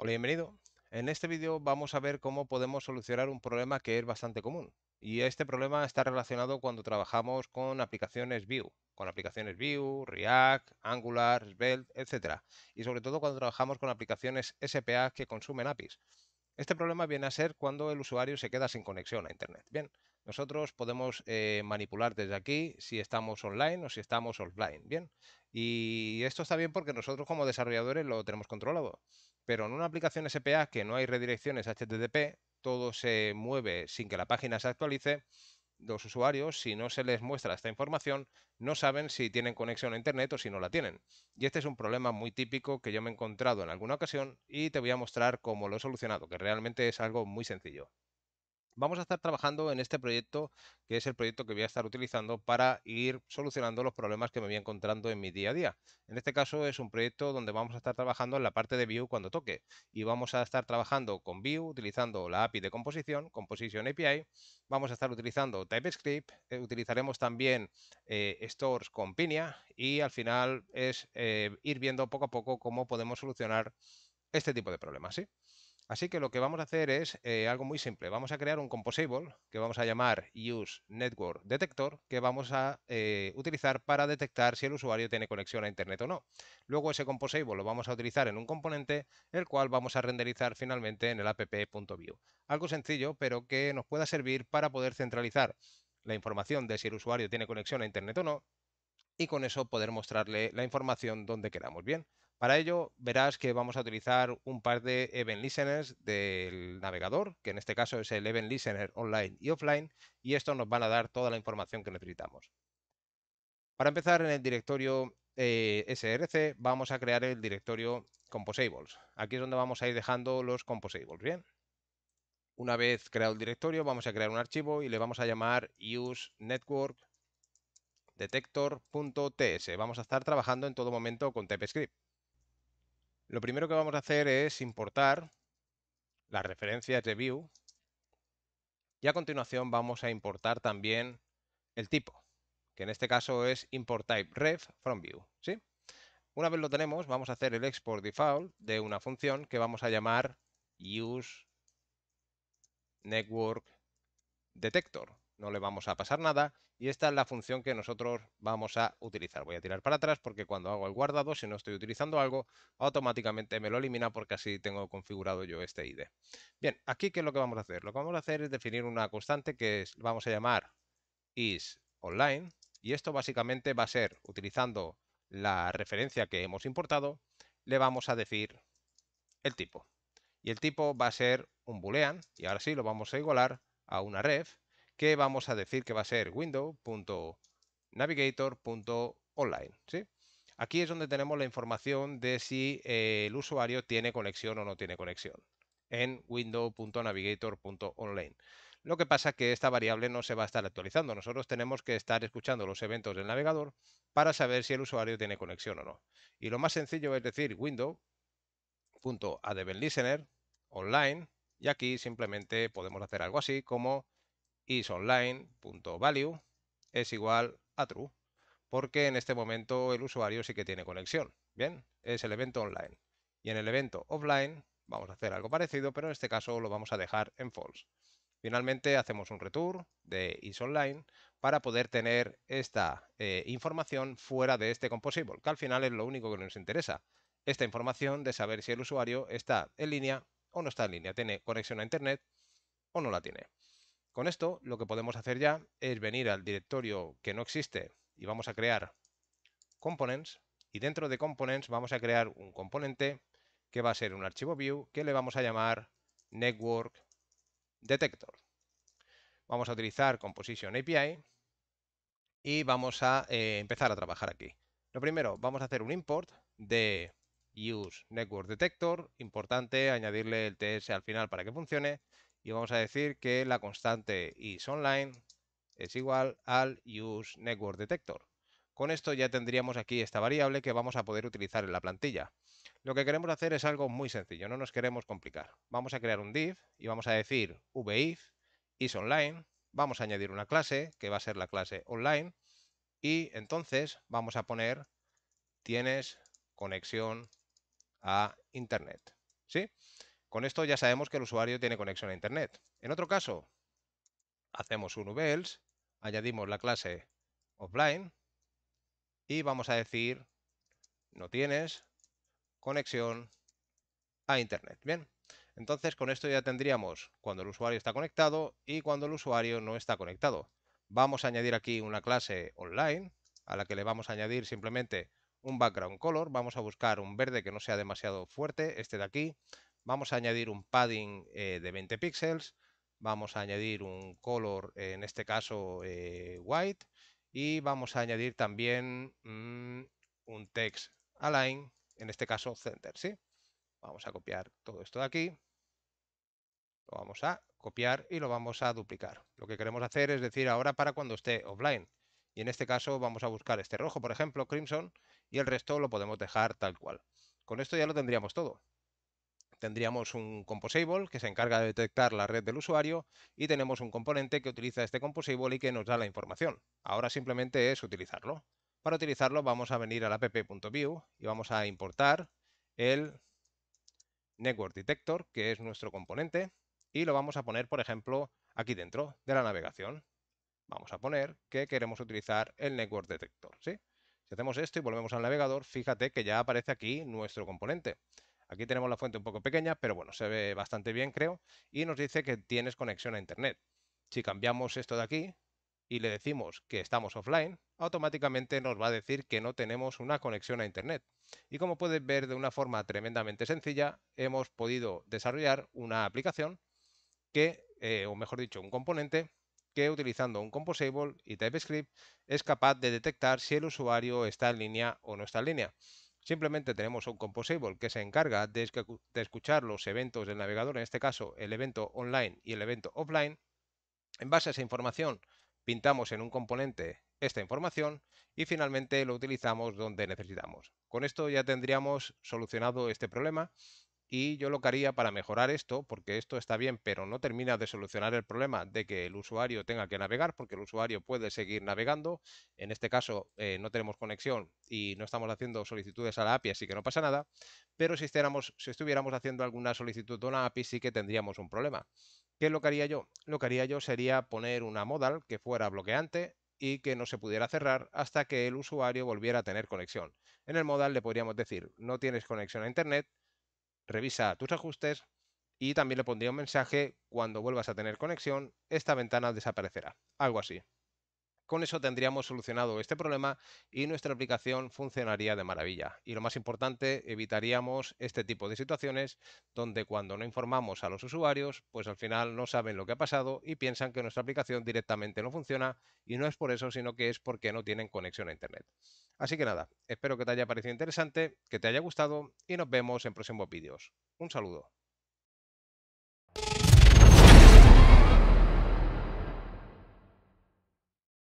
Hola, bienvenido. En este vídeo vamos a ver cómo podemos solucionar un problema que es bastante común. Y este problema está relacionado cuando trabajamos con aplicaciones Vue, con aplicaciones Vue, React, Angular, Svelte, etc. Y sobre todo cuando trabajamos con aplicaciones SPA que consumen APIs. Este problema viene a ser cuando el usuario se queda sin conexión a Internet. Bien, nosotros podemos eh, manipular desde aquí si estamos online o si estamos offline. Bien, y esto está bien porque nosotros como desarrolladores lo tenemos controlado. Pero en una aplicación SPA que no hay redirecciones HTTP, todo se mueve sin que la página se actualice, los usuarios, si no se les muestra esta información, no saben si tienen conexión a Internet o si no la tienen. Y este es un problema muy típico que yo me he encontrado en alguna ocasión y te voy a mostrar cómo lo he solucionado, que realmente es algo muy sencillo vamos a estar trabajando en este proyecto, que es el proyecto que voy a estar utilizando para ir solucionando los problemas que me voy encontrando en mi día a día. En este caso es un proyecto donde vamos a estar trabajando en la parte de View cuando toque y vamos a estar trabajando con View utilizando la API de composición, Composition API, vamos a estar utilizando TypeScript, eh, utilizaremos también eh, stores con Pinia y al final es eh, ir viendo poco a poco cómo podemos solucionar este tipo de problemas. ¿sí? Así que lo que vamos a hacer es eh, algo muy simple. Vamos a crear un composable que vamos a llamar use network detector que vamos a eh, utilizar para detectar si el usuario tiene conexión a internet o no. Luego ese composable lo vamos a utilizar en un componente el cual vamos a renderizar finalmente en el app.view. Algo sencillo pero que nos pueda servir para poder centralizar la información de si el usuario tiene conexión a internet o no y con eso poder mostrarle la información donde queramos. Bien, para ello verás que vamos a utilizar un par de event listeners del navegador, que en este caso es el event listener online y offline, y esto nos van a dar toda la información que necesitamos. Para empezar en el directorio eh, src vamos a crear el directorio composables. Aquí es donde vamos a ir dejando los composables, ¿bien? Una vez creado el directorio vamos a crear un archivo y le vamos a llamar use network Vamos a estar trabajando en todo momento con TypeScript. Lo primero que vamos a hacer es importar las referencias de view y a continuación vamos a importar también el tipo, que en este caso es import type ref from view. ¿sí? Una vez lo tenemos, vamos a hacer el export default de una función que vamos a llamar use network detector no le vamos a pasar nada y esta es la función que nosotros vamos a utilizar. Voy a tirar para atrás porque cuando hago el guardado, si no estoy utilizando algo, automáticamente me lo elimina porque así tengo configurado yo este ID. Bien, aquí ¿qué es lo que vamos a hacer? Lo que vamos a hacer es definir una constante que vamos a llamar isOnline y esto básicamente va a ser, utilizando la referencia que hemos importado, le vamos a decir el tipo. Y el tipo va a ser un boolean y ahora sí lo vamos a igualar a una ref que vamos a decir que va a ser window.navigator.online. Aquí es donde tenemos la información de si eh, el usuario tiene conexión o no tiene conexión en window.navigator.online. Lo que pasa es que esta variable no se va a estar actualizando. Nosotros tenemos que estar escuchando los eventos del navegador para saber si el usuario tiene conexión o no. Y lo más sencillo es decir window.advenlistener online y aquí simplemente podemos hacer algo así como isOnline.value es igual a true, porque en este momento el usuario sí que tiene conexión. Bien, es el evento online. Y en el evento offline vamos a hacer algo parecido, pero en este caso lo vamos a dejar en false. Finalmente hacemos un return de isOnline para poder tener esta eh, información fuera de este composible que al final es lo único que nos interesa. Esta información de saber si el usuario está en línea o no está en línea, tiene conexión a Internet o no la tiene. Con esto lo que podemos hacer ya es venir al directorio que no existe y vamos a crear components y dentro de components vamos a crear un componente que va a ser un archivo view que le vamos a llamar network detector. Vamos a utilizar composition API y vamos a eh, empezar a trabajar aquí. Lo primero, vamos a hacer un import de use network detector, importante añadirle el TS al final para que funcione y vamos a decir que la constante isOnline es igual al useNetworkDetector. Con esto ya tendríamos aquí esta variable que vamos a poder utilizar en la plantilla. Lo que queremos hacer es algo muy sencillo, no nos queremos complicar. Vamos a crear un div y vamos a decir vif isOnline, vamos a añadir una clase que va a ser la clase online y entonces vamos a poner tienes conexión a internet. ¿Sí? Con esto ya sabemos que el usuario tiene conexión a Internet. En otro caso, hacemos un VLS, añadimos la clase offline y vamos a decir no tienes conexión a Internet. Bien, entonces con esto ya tendríamos cuando el usuario está conectado y cuando el usuario no está conectado. Vamos a añadir aquí una clase online a la que le vamos a añadir simplemente un background color. Vamos a buscar un verde que no sea demasiado fuerte, este de aquí. Vamos a añadir un padding eh, de 20 píxeles, vamos a añadir un color, en este caso eh, white, y vamos a añadir también mm, un text align, en este caso center, ¿sí? Vamos a copiar todo esto de aquí, lo vamos a copiar y lo vamos a duplicar. Lo que queremos hacer es decir ahora para cuando esté offline, y en este caso vamos a buscar este rojo, por ejemplo, crimson, y el resto lo podemos dejar tal cual. Con esto ya lo tendríamos todo tendríamos un composable que se encarga de detectar la red del usuario y tenemos un componente que utiliza este composable y que nos da la información. Ahora simplemente es utilizarlo. Para utilizarlo vamos a venir al app.view y vamos a importar el network detector, que es nuestro componente, y lo vamos a poner, por ejemplo, aquí dentro de la navegación. Vamos a poner que queremos utilizar el network detector. Si hacemos esto y volvemos al navegador, fíjate que ya aparece aquí nuestro componente. Aquí tenemos la fuente un poco pequeña, pero bueno, se ve bastante bien, creo. Y nos dice que tienes conexión a Internet. Si cambiamos esto de aquí y le decimos que estamos offline, automáticamente nos va a decir que no tenemos una conexión a Internet. Y como puedes ver de una forma tremendamente sencilla, hemos podido desarrollar una aplicación que, eh, o mejor dicho, un componente que utilizando un Composable y TypeScript es capaz de detectar si el usuario está en línea o no está en línea. Simplemente tenemos un Composable que se encarga de, de, escuchar los eventos del navegador, en este caso el evento online y el evento offline. En base a esa información pintamos en un componente esta información y finalmente lo utilizamos donde necesitamos. Con esto ya tendríamos solucionado este problema y yo lo que haría para mejorar esto, porque esto está bien, pero no termina de solucionar el problema de que el usuario tenga que navegar, porque el usuario puede seguir navegando. En este caso eh, no tenemos conexión y no estamos haciendo solicitudes a la API, así que no pasa nada. Pero si, estuviéramos, haciendo alguna solicitud a una API, sí que tendríamos un problema. ¿Qué lo que haría yo? Lo que haría yo sería poner una modal que fuera bloqueante y que no se pudiera cerrar hasta que el usuario volviera a tener conexión. En el modal le podríamos decir, no tienes conexión a Internet, Revisa tus ajustes y también le pondría un mensaje, cuando vuelvas a tener conexión, esta ventana desaparecerá. Algo así. Con eso tendríamos solucionado este problema y nuestra aplicación funcionaría de maravilla. Y lo más importante, evitaríamos este tipo de situaciones donde cuando no informamos a los usuarios, pues al final no saben lo que ha pasado y piensan que nuestra aplicación directamente no funciona y no es por eso, sino que es porque no tienen conexión a Internet. Así que nada, espero que te haya parecido interesante, que te haya gustado y nos vemos en próximos vídeos. Un saludo.